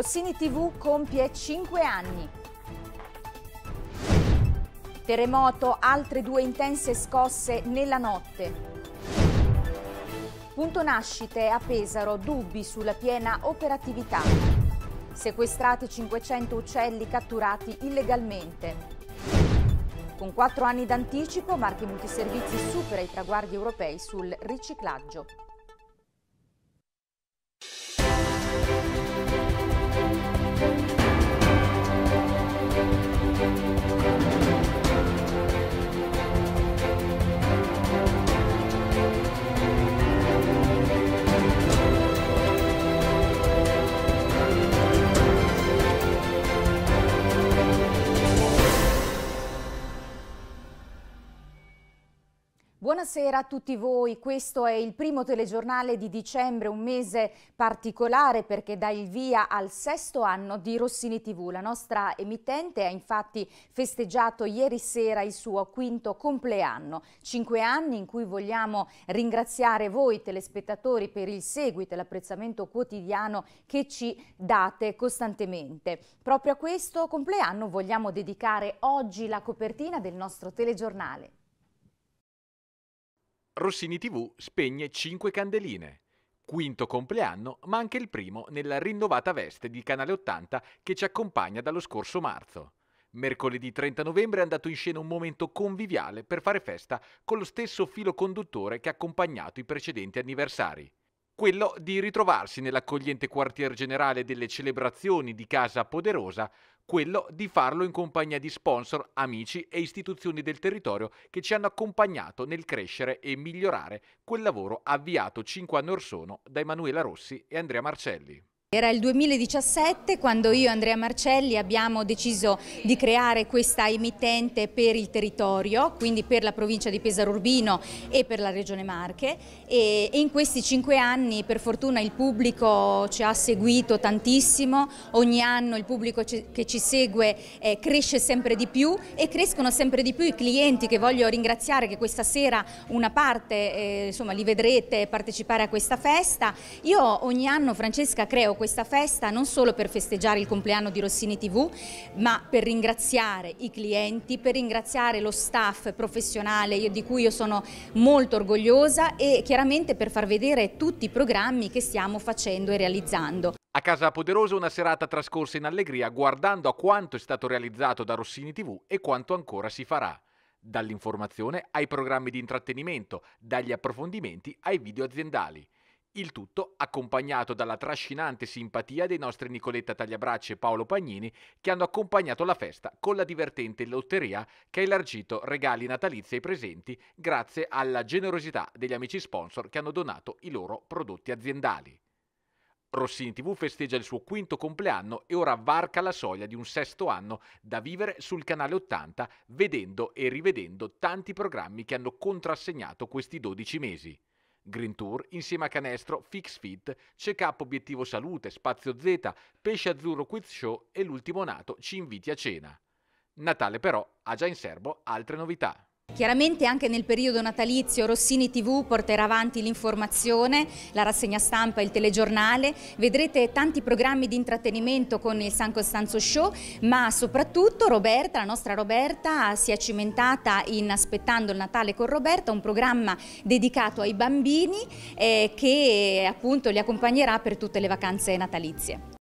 Rossini TV compie 5 anni. Terremoto, altre due intense scosse nella notte. Punto nascite a Pesaro, dubbi sulla piena operatività. Sequestrati 500 uccelli catturati illegalmente. Con 4 anni d'anticipo, Marche Multiservizi supera i traguardi europei sul riciclaggio. Buonasera a tutti voi, questo è il primo telegiornale di dicembre, un mese particolare perché dà il via al sesto anno di Rossini TV. La nostra emittente ha infatti festeggiato ieri sera il suo quinto compleanno, cinque anni in cui vogliamo ringraziare voi telespettatori per il seguito e l'apprezzamento quotidiano che ci date costantemente. Proprio a questo compleanno vogliamo dedicare oggi la copertina del nostro telegiornale. Rossini TV spegne 5 candeline. Quinto compleanno, ma anche il primo nella rinnovata veste di Canale 80 che ci accompagna dallo scorso marzo. Mercoledì 30 novembre è andato in scena un momento conviviale per fare festa con lo stesso filo conduttore che ha accompagnato i precedenti anniversari quello di ritrovarsi nell'accogliente quartier generale delle celebrazioni di Casa Poderosa, quello di farlo in compagnia di sponsor, amici e istituzioni del territorio che ci hanno accompagnato nel crescere e migliorare quel lavoro avviato cinque anni or sono da Emanuela Rossi e Andrea Marcelli. Era il 2017 quando io e Andrea Marcelli abbiamo deciso di creare questa emittente per il territorio, quindi per la provincia di Pesaro Urbino e per la regione Marche e in questi cinque anni per fortuna il pubblico ci ha seguito tantissimo, ogni anno il pubblico che ci segue eh, cresce sempre di più e crescono sempre di più i clienti che voglio ringraziare che questa sera una parte eh, insomma, li vedrete partecipare a questa festa. Io ogni anno Francesca creo questa festa non solo per festeggiare il compleanno di Rossini TV, ma per ringraziare i clienti, per ringraziare lo staff professionale di cui io sono molto orgogliosa e chiaramente per far vedere tutti i programmi che stiamo facendo e realizzando. A Casa Poderoso una serata trascorsa in allegria guardando a quanto è stato realizzato da Rossini TV e quanto ancora si farà dall'informazione ai programmi di intrattenimento, dagli approfondimenti ai video aziendali. Il tutto accompagnato dalla trascinante simpatia dei nostri Nicoletta Tagliabracci e Paolo Pagnini che hanno accompagnato la festa con la divertente lotteria che ha elargito regali natalizi ai presenti grazie alla generosità degli amici sponsor che hanno donato i loro prodotti aziendali. Rossini TV festeggia il suo quinto compleanno e ora varca la soglia di un sesto anno da vivere sul canale 80 vedendo e rivedendo tanti programmi che hanno contrassegnato questi 12 mesi. Green Tour insieme a Canestro, Fix Fit, CK Obiettivo Salute, Spazio Z, Pesce Azzurro Quiz Show e l'ultimo nato ci inviti a cena. Natale però ha già in serbo altre novità. Chiaramente anche nel periodo natalizio Rossini TV porterà avanti l'informazione, la rassegna stampa, e il telegiornale, vedrete tanti programmi di intrattenimento con il San Costanzo Show, ma soprattutto Roberta, la nostra Roberta, si è cimentata in Aspettando il Natale con Roberta, un programma dedicato ai bambini eh, che appunto li accompagnerà per tutte le vacanze natalizie.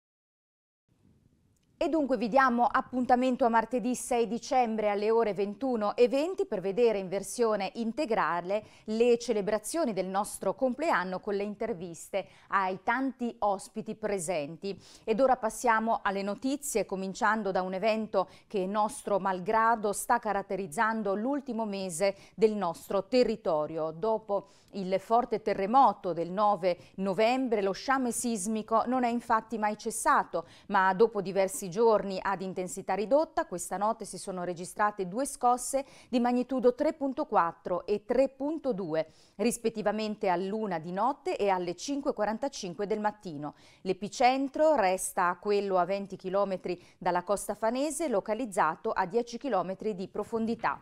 E dunque vi diamo appuntamento a martedì 6 dicembre alle ore 21.20 per vedere in versione integrale le celebrazioni del nostro compleanno con le interviste ai tanti ospiti presenti. Ed ora passiamo alle notizie, cominciando da un evento che nostro malgrado sta caratterizzando l'ultimo mese del nostro territorio. Dopo il forte terremoto del 9 novembre, lo sciame sismico, non è infatti mai cessato, ma dopo diversi giorni ad intensità ridotta, questa notte si sono registrate due scosse di magnitudo 3.4 e 3.2, rispettivamente all'una di notte e alle 5.45 del mattino. L'epicentro resta a quello a 20 km dalla costa fanese, localizzato a 10 km di profondità.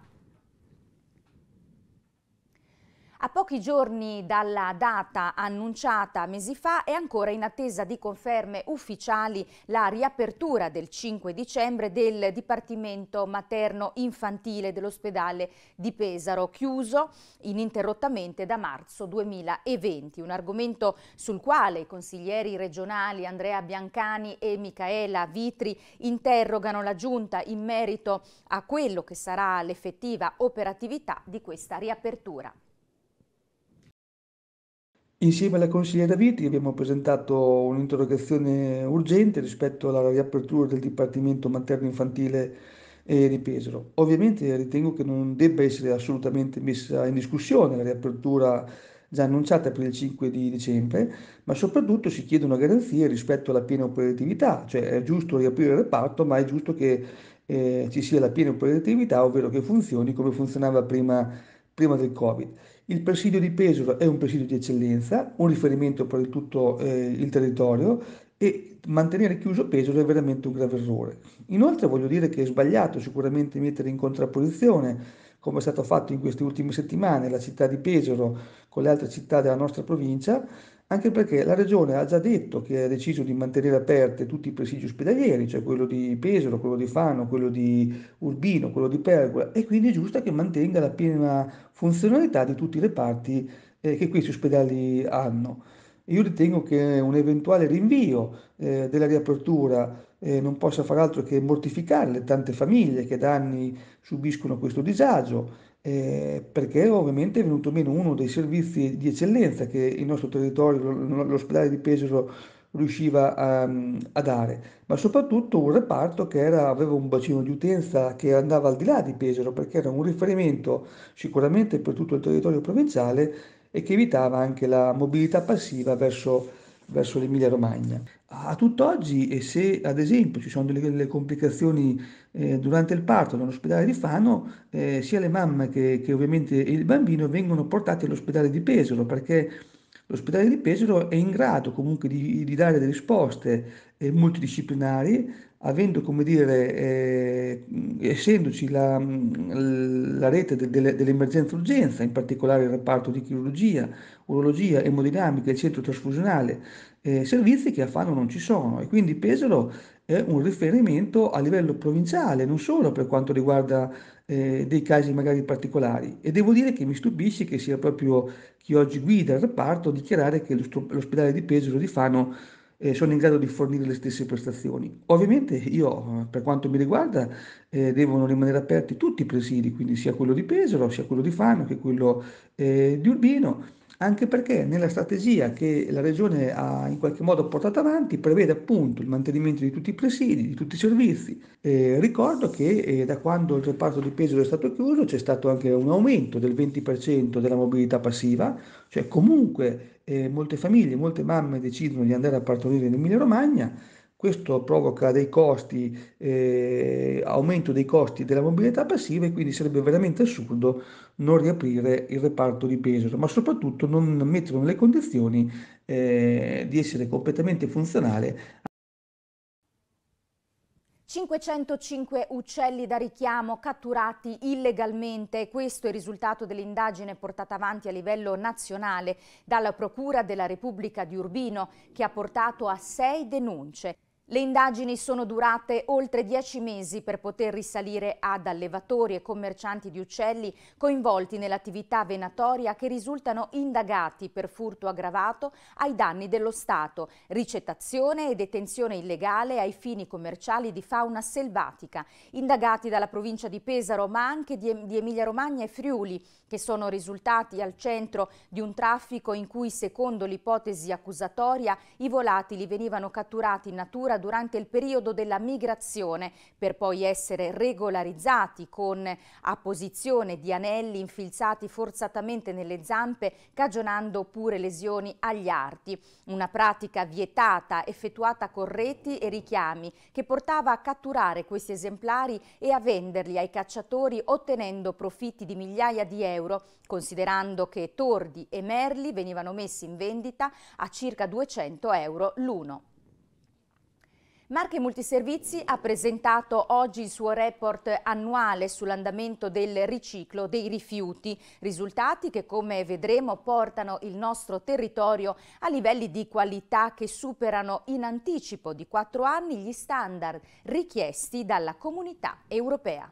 A pochi giorni dalla data annunciata mesi fa è ancora in attesa di conferme ufficiali la riapertura del 5 dicembre del Dipartimento Materno-Infantile dell'ospedale di Pesaro, chiuso ininterrottamente da marzo 2020. Un argomento sul quale i consiglieri regionali Andrea Biancani e Micaela Vitri interrogano la Giunta in merito a quello che sarà l'effettiva operatività di questa riapertura. Insieme alla consigliera Viti abbiamo presentato un'interrogazione urgente rispetto alla riapertura del Dipartimento Materno-Infantile di Pesaro. Ovviamente ritengo che non debba essere assolutamente messa in discussione la riapertura già annunciata per il 5 di dicembre, ma soprattutto si chiedono garanzie rispetto alla piena operatività, cioè è giusto riaprire il reparto, ma è giusto che eh, ci sia la piena operatività, ovvero che funzioni come funzionava prima, prima del Covid. Il presidio di Pesaro è un presidio di eccellenza, un riferimento per tutto eh, il territorio e mantenere chiuso Pesaro è veramente un grave errore. Inoltre voglio dire che è sbagliato sicuramente mettere in contrapposizione come è stato fatto in queste ultime settimane, la città di Pesaro con le altre città della nostra provincia, anche perché la Regione ha già detto che ha deciso di mantenere aperte tutti i presidi ospedalieri, cioè quello di Pesaro, quello di Fano, quello di Urbino, quello di Pergola, e quindi è giusto che mantenga la piena funzionalità di tutti i reparti eh, che questi ospedali hanno. Io ritengo che un eventuale rinvio eh, della riapertura eh, non possa far altro che mortificare le tante famiglie che da anni subiscono questo disagio eh, perché ovviamente è venuto meno uno dei servizi di eccellenza che il nostro territorio, l'ospedale di Pesaro, riusciva a, a, dare, ma soprattutto un reparto che era, aveva un bacino di utenza che andava al di là di Pesaro, perché era un riferimento sicuramente per tutto il territorio provinciale e che evitava anche la mobilità passiva verso verso l'Emilia Romagna. A tutt'oggi, e se ad esempio ci sono delle, delle complicazioni eh, durante il parto nell'ospedale di Fano, eh, sia le mamme che, che ovviamente il bambino vengono portati all'ospedale di Pesaro perché l'ospedale di Pesaro è in grado comunque di, di dare delle risposte eh, multidisciplinari avendo, come dire, eh, essendoci la, la rete de, de, dell'emergenza-urgenza, in particolare il reparto di chirurgia, urologia, emodinamica, il centro trasfusionale, eh, servizi che a Fano non ci sono e quindi Pesaro è un riferimento a livello provinciale, non solo per quanto riguarda eh, dei casi magari particolari. E devo dire che mi stupisce che sia proprio chi oggi guida il reparto a dichiarare che l'ospedale di Pesaro di Fano eh, sono in grado di fornire le stesse prestazioni. Ovviamente io, per quanto mi riguarda, eh, devono rimanere aperti tutti i presidi, quindi sia quello di Pesaro, sia quello di Fano che quello eh, di Urbino anche perché nella strategia che la Regione ha in qualche modo portato avanti prevede appunto il mantenimento di tutti i presidi, di tutti i servizi. Eh, ricordo che eh, da quando il reparto di peso è stato chiuso c'è stato anche un aumento del 20% della mobilità passiva, cioè comunque eh, molte famiglie, molte mamme decidono di andare a partorire in Emilia Romagna questo provoca dei costi, eh, aumento dei costi della mobilità passiva e quindi sarebbe veramente assurdo non riaprire il reparto di peso, ma soprattutto non metterlo nelle condizioni eh, di essere completamente funzionale. 505 uccelli da richiamo catturati illegalmente, questo è il risultato dell'indagine portata avanti a livello nazionale dalla Procura della Repubblica di Urbino che ha portato a sei denunce. Le indagini sono durate oltre dieci mesi per poter risalire ad allevatori e commercianti di uccelli coinvolti nell'attività venatoria che risultano indagati per furto aggravato ai danni dello Stato, ricettazione e detenzione illegale ai fini commerciali di fauna selvatica, indagati dalla provincia di Pesaro ma anche di Emilia-Romagna e Friuli, che sono risultati al centro di un traffico in cui, secondo l'ipotesi accusatoria, i volatili venivano catturati in natura durante il periodo della migrazione per poi essere regolarizzati con apposizione di anelli infilzati forzatamente nelle zampe cagionando pure lesioni agli arti. Una pratica vietata effettuata con reti e richiami che portava a catturare questi esemplari e a venderli ai cacciatori ottenendo profitti di migliaia di euro considerando che tordi e merli venivano messi in vendita a circa 200 euro l'uno. Marche Multiservizi ha presentato oggi il suo report annuale sull'andamento del riciclo dei rifiuti, risultati che come vedremo portano il nostro territorio a livelli di qualità che superano in anticipo di quattro anni gli standard richiesti dalla comunità europea.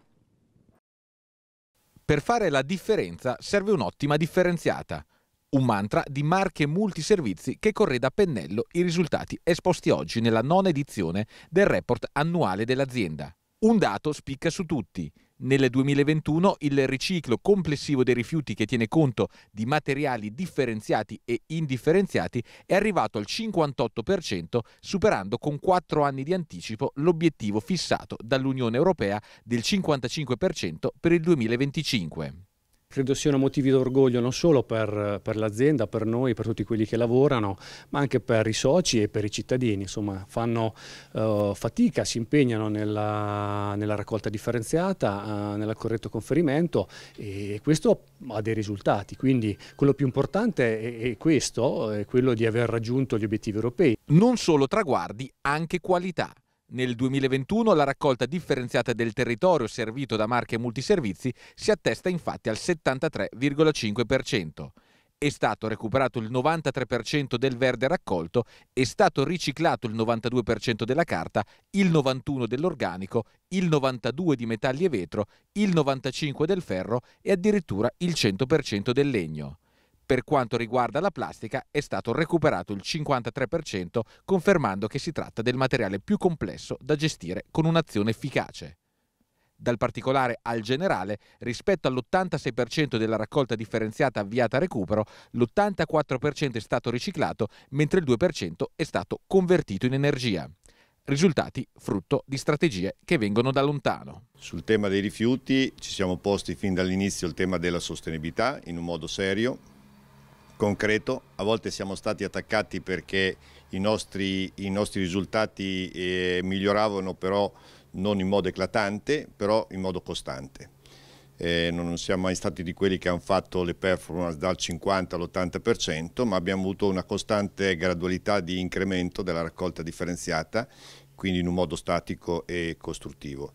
Per fare la differenza serve un'ottima differenziata un mantra di marche multiservizi che correda a pennello i risultati esposti oggi nella nona edizione del report annuale dell'azienda. Un dato spicca su tutti. Nel 2021 il riciclo complessivo dei rifiuti che tiene conto di materiali differenziati e indifferenziati è arrivato al 58%, superando con 4 anni di anticipo l'obiettivo fissato dall'Unione Europea del 55% per il 2025. Credo siano motivi d'orgoglio non solo per, per l'azienda, per noi, per tutti quelli che lavorano, ma anche per i soci e per i cittadini. Insomma, fanno uh, fatica, si impegnano nella, nella raccolta differenziata, uh, eh, nel corretto conferimento e questo ha dei risultati. Quindi quello più importante è, è questo, è quello di aver raggiunto gli obiettivi europei. Non solo traguardi, anche qualità. Nel 2021 la raccolta differenziata del territorio servito da marche multiservizi si attesta infatti al 73,5%. È stato recuperato il 93% del verde raccolto, è stato riciclato il 92% della carta, il 91% dell'organico, il 92% di metalli e vetro, il 95% del ferro e addirittura il 100% del legno. Per quanto riguarda la plastica è stato recuperato il 53%, confermando che si tratta del materiale più complesso da gestire con un'azione efficace. Dal particolare al generale, rispetto all'86% della raccolta differenziata avviata a recupero, l'84% è stato riciclato, mentre il 2% è stato convertito in energia. Risultati frutto di strategie che vengono da lontano. Sul tema dei rifiuti ci siamo posti fin dall'inizio il tema della sostenibilità in un modo serio, concreto, a volte siamo stati attaccati perché i nostri, i nostri risultati eh, miglioravano però non in modo eclatante, però in modo costante. Eh, non siamo mai stati di quelli che hanno fatto le performance dal 50 all'80%, ma abbiamo avuto una costante gradualità di incremento della raccolta differenziata, quindi in un modo statico e costruttivo.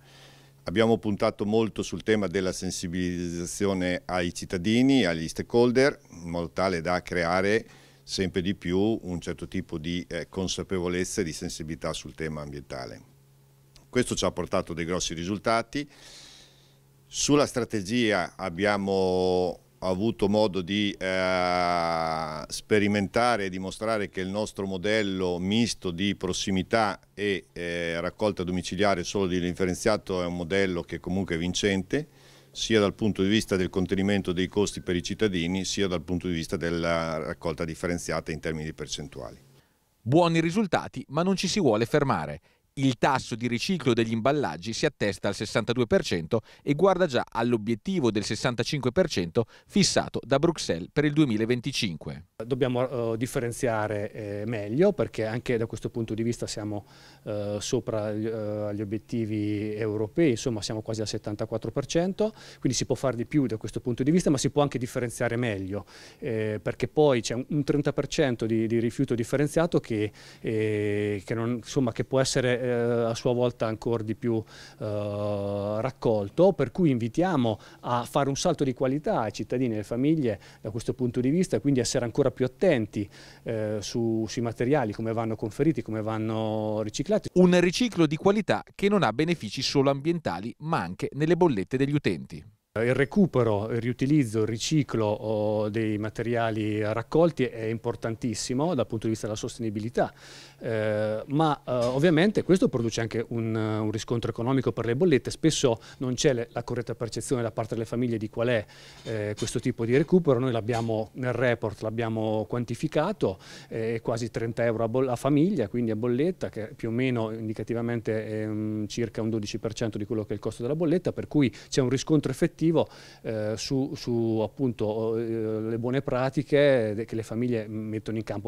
Abbiamo puntato molto sul tema della sensibilizzazione ai cittadini, agli stakeholder, in modo tale da creare sempre di più un certo tipo di eh, consapevolezza e di sensibilità sul tema ambientale. Questo ci ha portato dei grossi risultati. Sulla strategia abbiamo avuto modo di eh, sperimentare e dimostrare che il nostro modello misto di prossimità e eh, raccolta domiciliare solo di differenziato è un modello che comunque è vincente sia dal punto di vista del contenimento dei costi per i cittadini sia dal punto di vista della raccolta differenziata in termini percentuali. Buoni risultati, ma non ci si vuole fermare. Il tasso di riciclo degli imballaggi si attesta al 62% e guarda già all'obiettivo del 65% fissato da Bruxelles per il 2025. Dobbiamo uh, differenziare eh, meglio perché anche da questo punto di vista siamo uh, sopra uh, gli eh, obiettivi europei, insomma siamo quasi al 74%, quindi si può fare di più da questo punto di vista ma si può anche differenziare meglio eh, perché poi c'è un 30% di, di, rifiuto differenziato che, eh, che, non, insomma, che può essere eh, a sua volta ancora di più eh, raccolto, per cui invitiamo a fare un salto di qualità ai cittadini e alle famiglie da questo punto di vista, quindi essere ancora più attenti eh, su, sui materiali, come vanno conferiti, come vanno riciclati. Un riciclo di qualità che non ha benefici solo ambientali, ma anche nelle bollette degli utenti. Il recupero, il riutilizzo, il riciclo oh, dei materiali raccolti è importantissimo dal punto di vista della sostenibilità, eh, ma eh, ovviamente questo produce anche un, un, riscontro economico per le bollette, spesso non c'è la corretta percezione da parte delle famiglie di qual è eh, questo tipo di recupero, noi l'abbiamo nel report, l'abbiamo quantificato, eh, è quasi 30 euro a, a, famiglia, quindi a bolletta, che più o meno indicativamente è um, circa un 12% di quello che è il costo della bolletta, per cui c'è un riscontro effettivo educativo eh, su, su appunto, eh, le buone pratiche che le famiglie mettono in campo.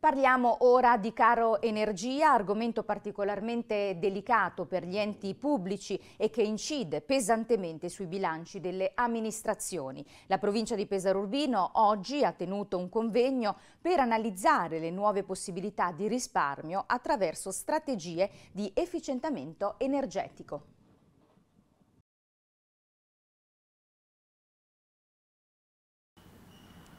Parliamo ora di caro energia, argomento particolarmente delicato per gli enti pubblici e che incide pesantemente sui bilanci delle amministrazioni. La provincia di Pesaro Urbino oggi ha tenuto un convegno per analizzare le nuove possibilità di risparmio attraverso strategie di efficientamento energetico.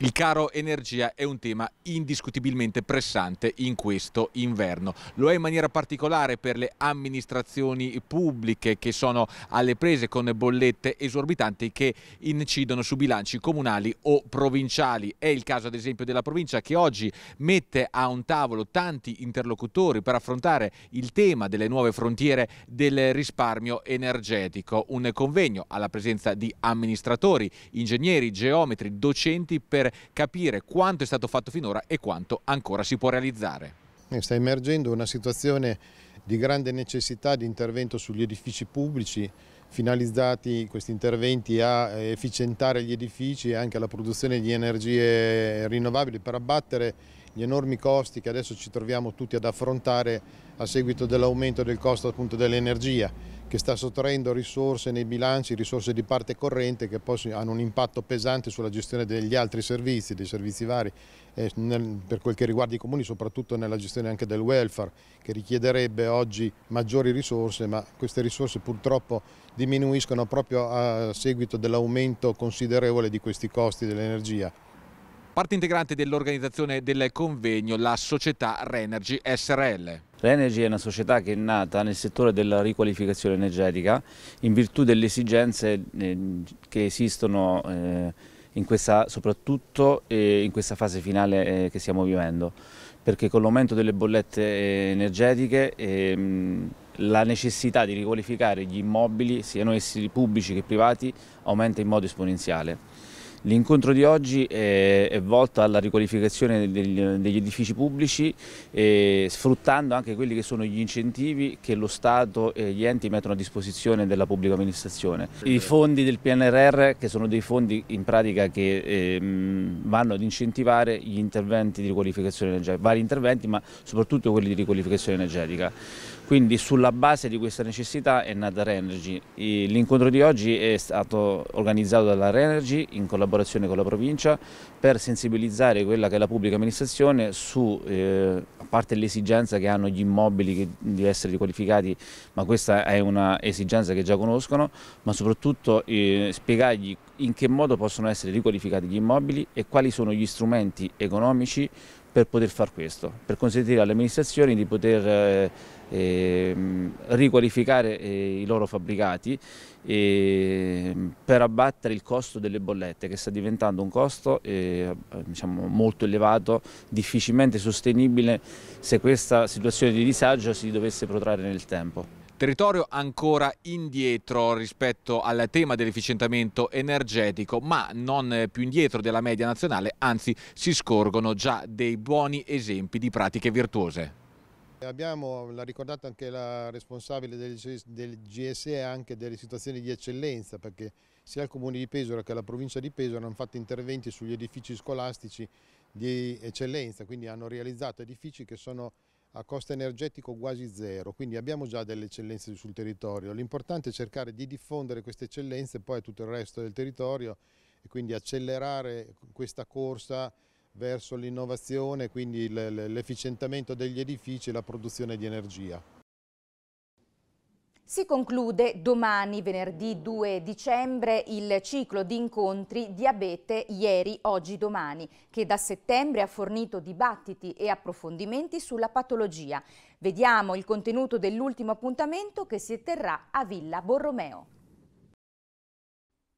Il caro energia è un tema indiscutibilmente pressante in questo inverno. Lo è in maniera particolare per le amministrazioni pubbliche che sono alle prese con bollette esorbitanti che incidono su bilanci comunali o provinciali. È il caso ad esempio della provincia che oggi mette a un tavolo tanti interlocutori per affrontare il tema delle nuove frontiere del risparmio energetico. Un convegno alla presenza di amministratori, ingegneri, geometri, docenti per capire quanto è stato fatto finora e quanto ancora si può realizzare. Eh, sta emergendo una situazione di grande necessità di intervento sugli edifici pubblici, finalizzati questi interventi a eh, efficientare gli edifici e anche alla produzione di energie rinnovabili per abbattere gli enormi costi che adesso ci troviamo tutti ad affrontare a seguito dell'aumento del costo dell'energia che sta sottraendo risorse nei bilanci, risorse di parte corrente che poi hanno un impatto pesante sulla gestione degli altri servizi, dei servizi vari, eh, nel, per quel che riguarda i comuni, soprattutto nella gestione anche del welfare, che richiederebbe oggi maggiori risorse, ma queste risorse purtroppo diminuiscono proprio a seguito dell'aumento considerevole di questi costi dell'energia parte integrante dell'organizzazione del convegno la società Renergy SRL. Renergy è una società che è nata nel settore della riqualificazione energetica in virtù delle esigenze eh, che esistono eh, in questa, soprattutto eh, in questa fase finale che stiamo vivendo, perché con l'aumento delle bollette energetiche ehm, la necessità di riqualificare gli immobili, siano essi pubblici che privati, aumenta in modo esponenziale. L'incontro di oggi è, è, volto alla riqualificazione degli, degli edifici pubblici eh, sfruttando anche quelli che sono gli incentivi che lo Stato e gli enti mettono a disposizione della pubblica amministrazione. I fondi del PNRR che sono dei fondi in pratica che eh, vanno ad incentivare gli interventi di riqualificazione energetica, vari interventi ma soprattutto quelli di riqualificazione energetica. Quindi sulla base di questa necessità è nata Renergy. L'incontro di oggi è stato organizzato dalla Renergy in collaborazione collaborazione con la provincia per sensibilizzare quella che è la pubblica amministrazione su, eh, a parte l'esigenza che hanno gli immobili che, di essere riqualificati, ma questa è un'esigenza che già conoscono, ma soprattutto eh, spiegargli in che modo possono essere riqualificati gli immobili e quali sono gli strumenti economici per poter fare questo, per consentire alle amministrazioni di poter eh, ehm, riqualificare eh, i loro fabbricati e, ehm, per abbattere il costo delle bollette che sta diventando un costo eh, diciamo, molto elevato, difficilmente sostenibile se questa situazione di disagio si dovesse protrarre nel tempo territorio ancora indietro rispetto al tema dell'efficientamento energetico, ma non più indietro della media nazionale, anzi si scorgono già dei buoni esempi di pratiche virtuose. Abbiamo, l'ha ricordato anche la responsabile del, del GSE, anche delle situazioni di eccellenza, perché sia il Comune di Pesaro che la provincia di Pesaro hanno fatto interventi sugli edifici scolastici di eccellenza, quindi hanno realizzato edifici che sono a costo energetico quasi zero, quindi abbiamo già delle eccellenze sul territorio. L'importante è cercare di diffondere queste eccellenze poi a tutto il resto del territorio e quindi accelerare questa corsa verso l'innovazione, quindi l'efficientamento degli edifici e la produzione di energia. Si conclude domani, venerdì 2 dicembre, il ciclo di incontri Diabete ieri, oggi, domani, che da settembre ha fornito dibattiti e approfondimenti sulla patologia. Vediamo il contenuto dell'ultimo appuntamento che si terrà a Villa Borromeo.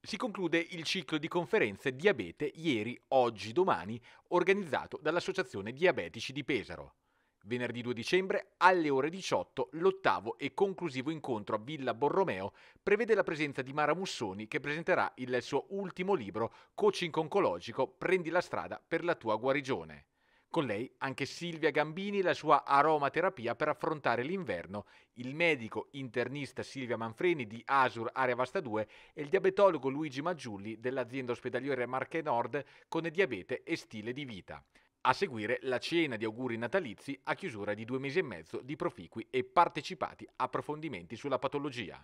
Si conclude il ciclo di conferenze Diabete ieri, oggi, domani, organizzato dall'Associazione Diabetici di Pesaro. Venerdì 2 dicembre alle ore 18 l'ottavo e conclusivo incontro a Villa Borromeo prevede la presenza di Mara Mussoni che presenterà il suo ultimo libro Coaching Oncologico Prendi la strada per la tua guarigione. Con lei anche Silvia Gambini e la sua aromaterapia per affrontare l'inverno, il medico internista Silvia Manfreni di Asur Area Vasta 2 e il diabetologo Luigi Maggiulli dell'azienda ospedaliere Marche Nord con diabete e stile di vita. A seguire la cena di auguri natalizi a chiusura di due mesi e mezzo di proficui e partecipati approfondimenti sulla patologia.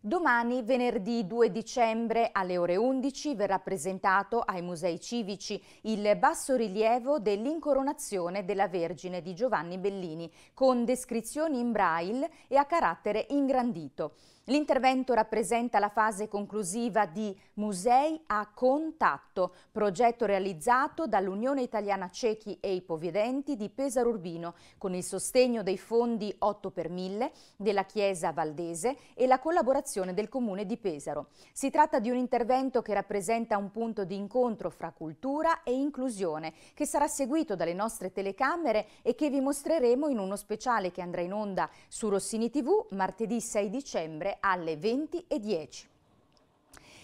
Domani, venerdì 2 dicembre, alle ore 11, verrà presentato ai musei civici il bassorilievo dell'incoronazione della Vergine di Giovanni Bellini, con descrizioni in braille e a carattere ingrandito. L'intervento rappresenta la fase conclusiva di Musei a Contatto, progetto realizzato dall'Unione Italiana Ciechi e Ipovedenti di Pesaro Urbino, con il sostegno dei fondi 8 per 1000 della Chiesa Valdese e la collaborazione del Comune di Pesaro. Si tratta di un intervento che rappresenta un punto di incontro fra cultura e inclusione, che sarà seguito dalle nostre telecamere e che vi mostreremo in uno speciale che andrà in onda su Rossini TV martedì 6 dicembre alle 20.10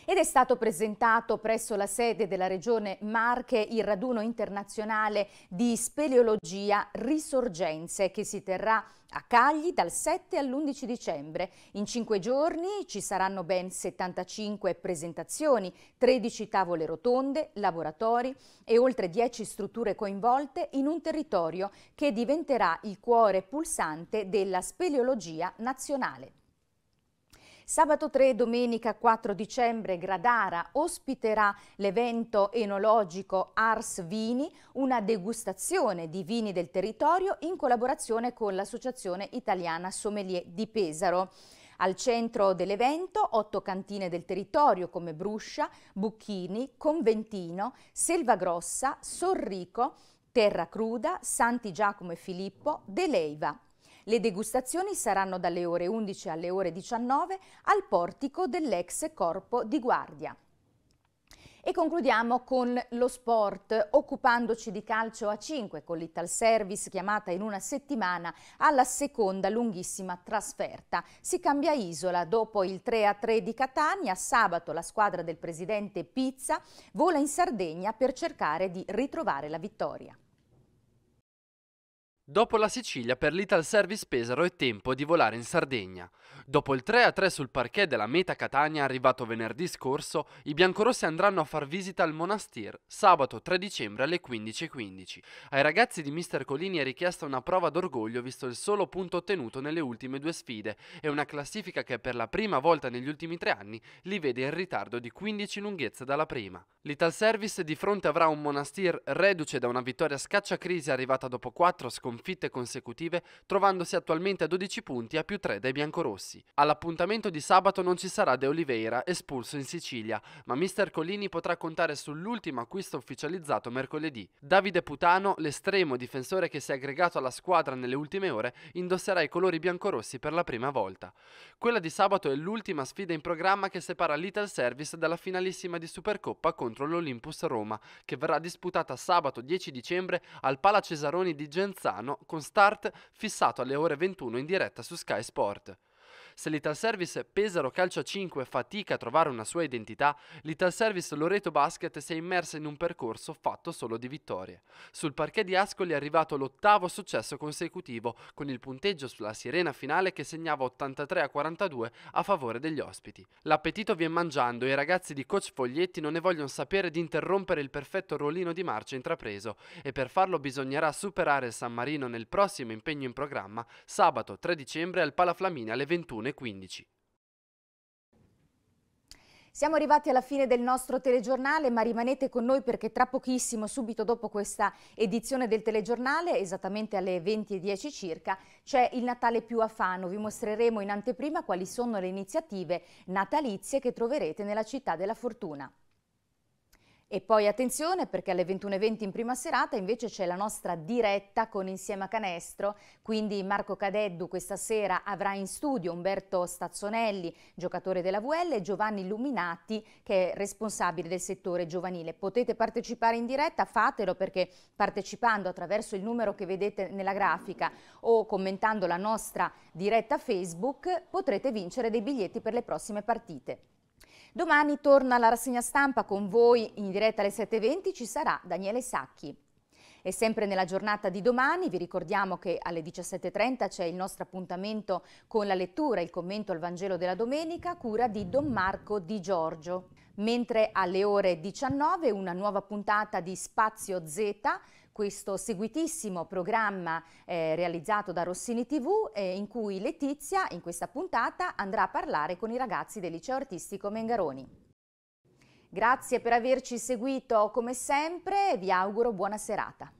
ed è stato presentato presso la sede della Regione Marche il raduno internazionale di speleologia Risorgenze che si terrà a Cagli dal 7 all'11 dicembre. In cinque giorni ci saranno ben 75 presentazioni, 13 tavole rotonde, laboratori e oltre 10 strutture coinvolte in un territorio che diventerà il cuore pulsante della speleologia nazionale. Sabato 3 e domenica 4 dicembre Gradara ospiterà l'evento enologico Ars Vini, una degustazione di vini del territorio in collaborazione con l'Associazione Italiana Sommelier di Pesaro. Al centro dell'evento otto cantine del territorio come Bruscia, Bucchini, Conventino, Selvagrossa, Sorrico, Terra Cruda, Santi Giacomo e Filippo, De Leiva, le degustazioni saranno dalle ore 11 alle ore 19 al portico dell'ex corpo di guardia. E concludiamo con lo sport, occupandoci di calcio a 5 con l'Ital Service chiamata in una settimana alla seconda lunghissima trasferta. Si cambia isola dopo il 3-3 di Catania, sabato la squadra del presidente Pizza vola in Sardegna per cercare di ritrovare la vittoria. Dopo la Sicilia per l'Ital Service Pesaro è tempo di volare in Sardegna. Dopo il 3-3 sul parquet della Meta Catania arrivato venerdì scorso, i biancorossi andranno a far visita al Monastir sabato 3 dicembre alle 15.15. Ai ragazzi di Mister Colini è richiesta una prova d'orgoglio visto il solo punto ottenuto nelle ultime due sfide e una classifica che per la prima volta negli ultimi tre anni li vede in ritardo di 15 lunghezze dalla prima. L'Ital Service di fronte avrà un Monastir reduce da una vittoria scacciacrisi arrivata dopo 4 sconfitte sconfitte consecutive, trovandosi attualmente a 12 punti a più 3 dai biancorossi. All'appuntamento di sabato non ci sarà De Oliveira, espulso in Sicilia, ma mister Collini potrà contare sull'ultimo acquisto ufficializzato mercoledì. Davide Putano, l'estremo difensore che si è aggregato alla squadra nelle ultime ore, indosserà i colori biancorossi per la prima volta. Quella di sabato è l'ultima sfida in programma che separa l'Ital Service dalla finalissima di Supercoppa contro l'Olympus Roma, che verrà disputata sabato 10 dicembre al Pala Cesaroni di Genzano Milano con start fissato alle ore 21 in diretta su Sky Sport. Se l'Ital Service Pesaro Calcio 5 fatica a trovare una sua identità, l'Ital Service Loreto Basket si è immersa in un percorso fatto solo di vittorie. Sul parquet di Ascoli è arrivato l'ottavo successo consecutivo, con il punteggio sulla sirena finale che segnava 83 a 42 a favore degli ospiti. L'appetito viene mangiando e i ragazzi di coach Foglietti non ne vogliono sapere di interrompere il perfetto ruolino di marcia intrapreso e per farlo bisognerà superare il San Marino nel prossimo impegno in programma sabato 3 dicembre al Palaflamini alle 21. Siamo arrivati alla fine del nostro telegiornale, ma rimanete con noi perché tra pochissimo, subito dopo questa edizione del telegiornale, esattamente alle 20.10 circa, c'è il Natale più a Fano. Vi mostreremo in anteprima quali sono le iniziative natalizie che troverete nella città della fortuna. E poi attenzione perché alle 21.20 in prima serata invece c'è la nostra diretta con Insieme a Canestro, quindi Marco Cadeddu questa sera avrà in studio Umberto Stazzonelli, giocatore della VL, e Giovanni Illuminati che è responsabile del settore giovanile. Potete partecipare in diretta, fatelo perché partecipando attraverso il numero che vedete nella grafica o commentando la nostra diretta Facebook potrete vincere dei biglietti per le prossime partite. Domani torna la rassegna stampa con voi in diretta alle 7.20 ci sarà Daniele Sacchi. E sempre nella giornata di domani vi ricordiamo che alle 17.30 c'è il nostro appuntamento con la lettura e il commento al Vangelo della Domenica, cura di Don Marco Di Giorgio. Mentre alle ore 19 una nuova puntata di Spazio Z questo seguitissimo programma eh, realizzato da Rossini TV eh, in cui Letizia in questa puntata andrà a parlare con i ragazzi del liceo artistico Mengaroni. Grazie per averci seguito come sempre e vi auguro buona serata.